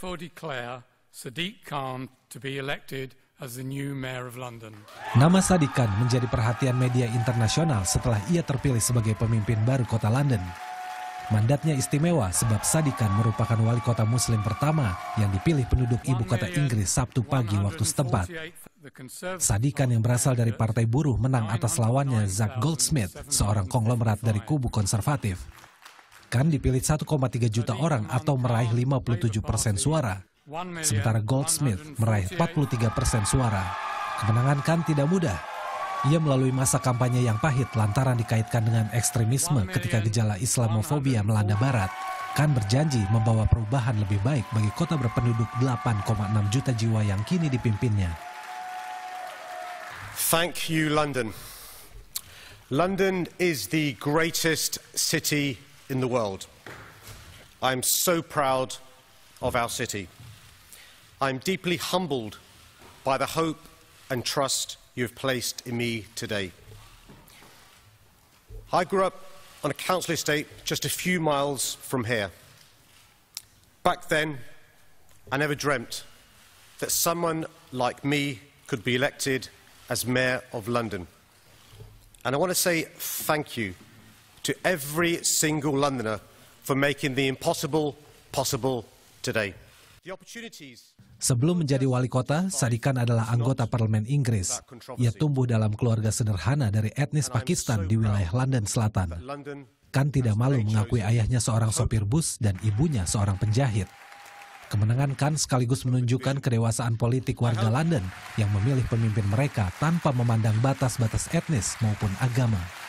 therefore declare Sadiq Khan to be elected as the new mayor of London. Nama Sadiq Khan menjadi perhatian media internasional setelah ia terpilih sebagai pemimpin baru kota London. Mandatnya istimewa sebab Sadiq Khan merupakan wali kota muslim pertama yang dipilih penduduk ibu kota Inggris Sabtu pagi waktu setempat. Sadiq Khan yang berasal dari Partai Buruh menang atas lawannya Zach Goldsmith, seorang konglomerat dari kubu konservatif bahkan dipilih 1,3 juta orang atau meraih 57 persen suara. Sementara Goldsmith meraih 43 persen suara. Kemenangan Khan tidak mudah. Ia melalui masa kampanye yang pahit lantaran dikaitkan dengan ekstremisme ketika gejala Islamofobia melanda Barat. Khan berjanji membawa perubahan lebih baik bagi kota berpenduduk 8,6 juta jiwa yang kini dipimpinnya. Thank you, London. London is the greatest city in the world. I'm so proud of our city. I'm deeply humbled by the hope and trust you have placed in me today. I grew up on a council estate just a few miles from here. Back then, I never dreamt that someone like me could be elected as Mayor of London. And I want to say thank you to every single Londoner for making the impossible possible today. Sebelum menjadi wali kota, Sadikan adalah anggota parlemen Inggris. Ia tumbuh dalam keluarga sederhana dari etnis Pakistan di wilayah London Selatan. Kan tidak malu mengakui ayahnya seorang sopir bus dan ibunya seorang penjahit. Kemenangan Kan sekaligus menunjukkan kedewasaan politik warga London yang memilih pemimpin mereka tanpa memandang batas-batas etnis maupun agama.